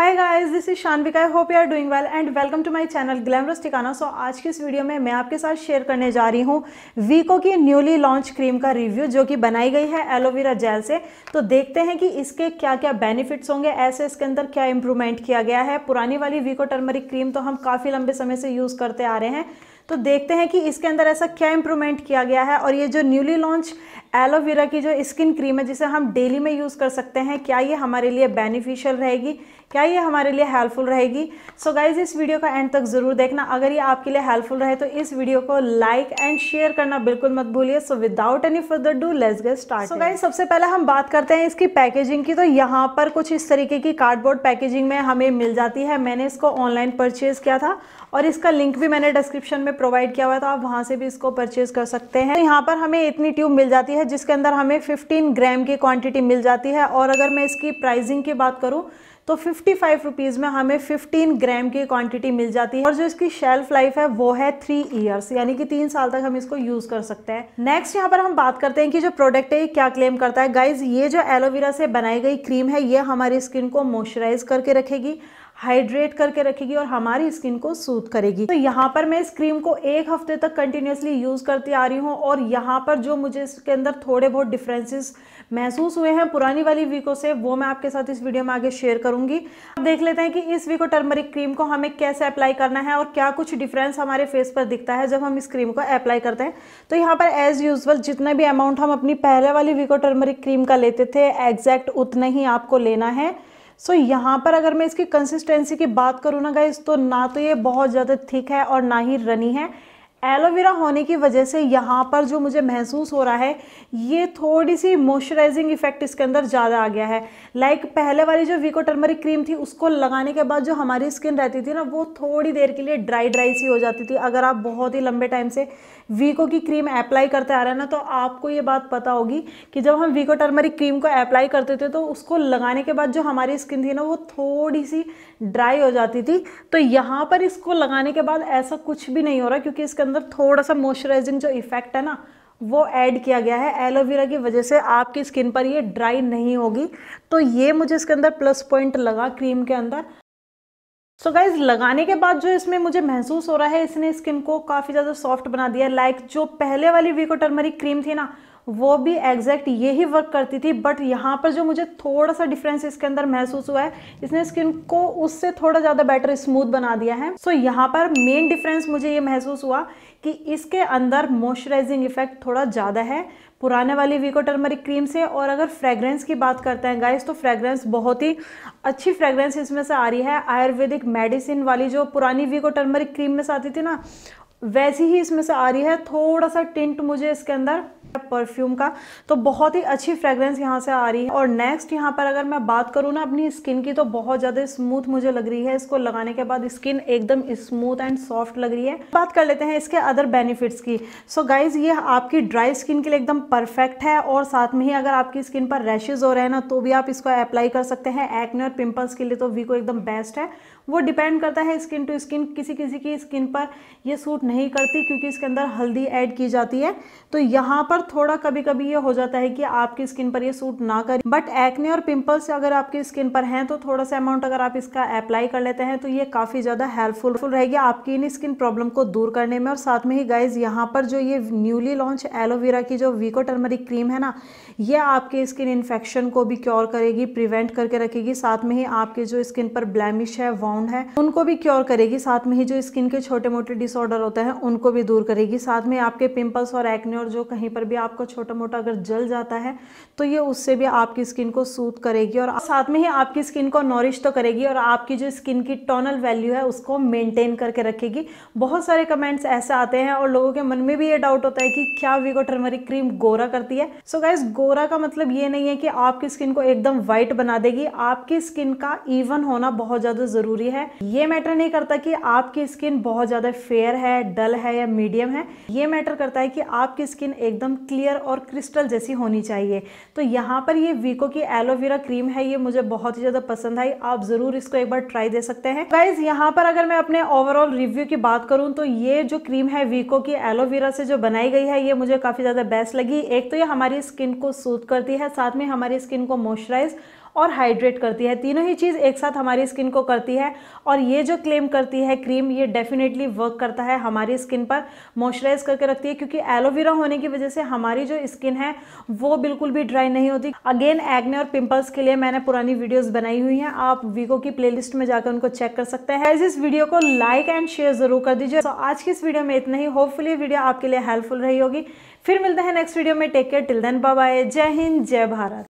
hi guys this is Shanvika I hope you are doing well and welcome to my channel glamorous Thikana so आज की इस video में मैं आपके साथ शेयर करने जा रही हूँ वीको की न्यूली लॉन्च क्रीम का रिव्यू जो कि बनाई गई है एलोवेरा जेल से तो देखते हैं कि इसके क्या क्या बेनिफिट्स होंगे ऐसे इसके अंदर क्या इंप्रूवमेंट किया गया है पुरानी वाली वीको टर्मरिक क्रीम तो हम काफ़ी लंबे समय से यूज़ करते आ रहे हैं तो देखते हैं कि इसके अंदर ऐसा क्या इंप्रूवमेंट किया गया है और ये जो न्यूली लॉन्च एलोवेरा की जो स्किन क्रीम है जिसे हम डेली में यूज़ कर सकते हैं क्या ये हमारे लिए बेनिफिशियल रहेगी क्या ये हमारे लिए हेल्पफुल रहेगी सो so गाइज इस वीडियो का एंड तक ज़रूर देखना अगर ये आपके लिए हेल्पफुल रहे तो इस वीडियो को लाइक एंड शेयर करना बिल्कुल मत भूलिए so without any further ado let's get start so guys सबसे पहले हम बात करते हैं इसकी पैकेजिंग की तो यहाँ पर कुछ इस तरीके की कार्डबोर्ड पैकेजिंग में हमें मिल जाती है मैंने इसको ऑनलाइन परचेज़ किया था और इसका लिंक भी मैंने डिस्क्रिप्शन में प्रोवाइड किया हुआ था आप वहाँ से भी इसको परचेज़ कर सकते हैं तो यहाँ पर हमें इतनी ट्यूब मिल जाती है जिसके अंदर हमें 15 ग्राम की क्वांटिटी मिल जाती है और अगर मैं इसकी प्राइसिंग की बात करूँ तो फिफ्टी फाइव रुपीज़ में हमें फिफ्टीन ग्राम की क्वांटिटी मिल जाती है और जो इसकी शेल्फ लाइफ है वो है थ्री ईयर्स यानी कि तीन साल तक हम इसको यूज़ कर सकते हैं नेक्स्ट यहाँ पर हम बात करते हैं कि जो प्रोडक्ट है ये क्या क्लेम करता है गाइज ये जो एलोवेरा से बनाई गई क्रीम है ये हमारी स्किन को मॉइस्चराइज करके रखेगी हाइड्रेट करके रखेगी और हमारी स्किन को सूद करेगी तो यहाँ पर मैं इस क्रीम को एक हफ्ते तक कंटिन्यूसली यूज़ करती आ रही हूँ और यहाँ पर जो मुझे इसके अंदर थोड़े बहुत डिफरेंसेस महसूस हुए हैं पुरानी वाली वीको से वो मैं आपके साथ इस वीडियो में आगे शेयर करूँगी अब देख लेते हैं कि इस वीको टर्मरिक क्रीम को हमें कैसे अप्लाई करना है और क्या कुछ डिफरेंस हमारे फेस पर दिखता है जब हम इस क्रीम को अप्लाई करते हैं तो यहाँ पर एज़ यूजल जितना भी अमाउंट हम अपनी पहले वाली वीको टर्मरिक क्रीम का लेते थे एग्जैक्ट उतना ही आपको लेना है सो so, यहाँ पर अगर मैं इसकी कंसिस्टेंसी की बात करूँ ना गाइज तो ना तो ये बहुत ज़्यादा थिक है और ना ही रनी है एलोवेरा होने की वजह से यहाँ पर जो मुझे महसूस हो रहा है ये थोड़ी सी मॉइस्चराइजिंग इफेक्ट इसके अंदर ज़्यादा आ गया है लाइक like पहले वाली जो वीको टर्मरिक क्रीम थी उसको लगाने के बाद जो हमारी स्किन रहती थी ना वो थोड़ी देर के लिए ड्राई ड्राई सी हो जाती थी अगर आप बहुत ही लंबे टाइम से वीको की क्रीम अप्लाई करते आ रहे हैं ना तो आपको ये बात पता होगी कि जब हम वीको टर्मरिक क्रीम को अप्लाई करते थे तो उसको लगाने के बाद जो हमारी स्किन थी ना वो थोड़ी सी ड्राई हो जाती थी तो यहाँ पर इसको लगाने के बाद ऐसा कुछ भी नहीं हो रहा क्योंकि इसके अंदर थोड़ा सा मॉइस्चराइजिंग जो इफेक्ट है ना वो ऐड किया गया है एलोवेरा की वजह से आपकी स्किन पर ये ड्राई नहीं होगी तो ये मुझे इसके अंदर प्लस पॉइंट लगा क्रीम के अंदर सो so गाइज लगाने के बाद जो इसमें मुझे महसूस हो रहा है इसने स्किन को काफ़ी ज़्यादा सॉफ्ट बना दिया लाइक like जो पहले वाली वीको टर्मरिक क्रीम थी ना वो भी एग्जैक्ट यही वर्क करती थी बट यहाँ पर जो मुझे थोड़ा सा डिफरेंस इसके अंदर महसूस हुआ है इसने स्किन को उससे थोड़ा ज़्यादा बेटर स्मूथ बना दिया है सो so, यहाँ पर मेन डिफरेंस मुझे ये महसूस हुआ कि इसके अंदर मॉइस्चराइजिंग इफेक्ट थोड़ा ज़्यादा है पुराने वाली वीको टर्मरिक क्रीम से और अगर फ्रेगरेंस की बात करते हैं गाइस तो फ्रेगरेंस बहुत ही अच्छी फ्रेगरेंस इसमें से आ रही है आयुर्वेदिक मेडिसिन वाली जो पुरानी वीको टर्मरिक क्रीम में से आती थी ना वैसी ही इसमें से आ रही है थोड़ा सा टिंट मुझे इसके अंदर परफ्यूम का तो बहुत ही अच्छी फ्रेग्रेंस यहाँ से आ रही है और नेक्स्ट यहाँ पर अगर मैं बात करूँ ना अपनी स्किन की तो बहुत ज़्यादा स्मूथ मुझे लग रही है इसको लगाने के बाद स्किन एकदम स्मूथ एंड सॉफ्ट लग रही है बात कर लेते हैं इसके अदर बेनिफिट्स की सो so गाइज ये आपकी ड्राई स्किन के लिए एकदम परफेक्ट है और साथ में ही अगर आपकी स्किन पर रैशेज हो रहे हैं ना तो भी आप इसको अप्लाई कर सकते हैं एक्ने और पिम्पल्स के लिए तो वी को एकदम बेस्ट है वो डिपेंड करता है स्किन टू स्किन किसी किसी की स्किन पर ये सूट नहीं करती क्योंकि इसके अंदर हल्दी ऐड की जाती है तो यहाँ पर थोड़ा कभी कभी ये हो जाता है कि आपकी स्किन पर ये सूट ना करे बट एक्ने और पिंपल्स अगर आपकी स्किन पर हैं तो थोड़ा सा अमाउंट अगर आप इसका अप्लाई कर लेते हैं तो ये काफ़ी ज़्यादा हेल्पफुलफुल रहेगी आपकी इन स्किन प्रॉब्लम को दूर करने में और साथ में ही गाइज यहाँ पर जो ये न्यूली लॉन्च एलोवेरा की जो वीको टर्मरिक क्रीम है ना ये आपके स्किन इन्फेक्शन को भी क्योर करेगी प्रिवेंट करके रखेगी साथ में ही आपके जो स्किन पर ब्लैमिश है वॉन कंपाउंड है उनको भी क्योर करेगी साथ में ही जो स्किन के छोटे मोटे डिसऑर्डर होते हैं उनको भी दूर करेगी साथ में आपके पिंपल्स और एक्ने और जो कहीं पर भी आपको छोटा मोटा अगर जल जाता है तो ये उससे भी आपकी स्किन को सूत करेगी और साथ में ही आपकी स्किन को नॉरिश तो करेगी और आपकी जो स्किन की टोनल वैल्यू है उसको मेनटेन करके रखेगी बहुत सारे कमेंट्स ऐसे आते हैं और लोगों के मन में भी ये डाउट होता है कि क्या वीगो टर्मरिक क्रीम गोरा करती है सो so गाइज गोरा का मतलब ये नहीं है कि आपकी स्किन को एकदम व्हाइट बना देगी आपकी स्किन का इवन होना बहुत ज़्यादा ज़रूरी है जरूरी है ये मैटर नहीं करता कि आपकी स्किन बहुत ज़्यादा फेयर है डल है या मीडियम है ये मैटर करता है कि आपकी स्किन एकदम क्लियर और क्रिस्टल जैसी होनी चाहिए तो यहाँ पर ये वीको की एलोवेरा क्रीम है ये मुझे बहुत ही ज़्यादा पसंद आई आप ज़रूर इसको एक बार ट्राई दे सकते हैं गाइज यहाँ पर अगर मैं अपने ओवरऑल रिव्यू की बात करूँ तो ये जो क्रीम है वीको की एलोवेरा से जो बनाई गई है ये मुझे काफ़ी ज़्यादा बेस्ट लगी एक तो ये हमारी स्किन को सूद करती है साथ में हमारी स्किन को मॉइस्चराइज और हाइड्रेट करती है तीनों ही चीज़ एक साथ हमारी स्किन को करती है और ये जो क्लेम करती है क्रीम ये डेफिनेटली वर्क करता है हमारी स्किन पर मॉइस्चराइज करके रखती है क्योंकि एलोवेरा होने की वजह से हमारी जो स्किन है वो बिल्कुल भी ड्राई नहीं होती अगेन एग्ने और पिंपल्स के लिए मैंने पुरानी वीडियोस बनाई हुई हैं आप वीको की प्ले में जाकर उनको चेक कर सकते हैं इस वीडियो को लाइक एंड शेयर जरूर कर दीजिए तो आज की इस वीडियो में इतना ही होपफुली वीडियो आपके लिए हेल्पफुल रही होगी फिर मिलते हैं नेक्स्ट वीडियो में take care till then bye जय हिंद जय भारत